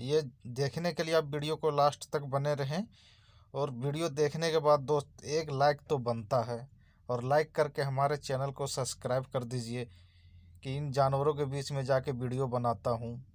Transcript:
ये देखने के लिए आप वीडियो को लास्ट तक बने रहें और वीडियो देखने के बाद दोस्त एक लाइक तो बनता है और लाइक करके हमारे चैनल को सब्सक्राइब कर दीजिए कि इन जानवरों के बीच में जाके वीडियो बनाता हूँ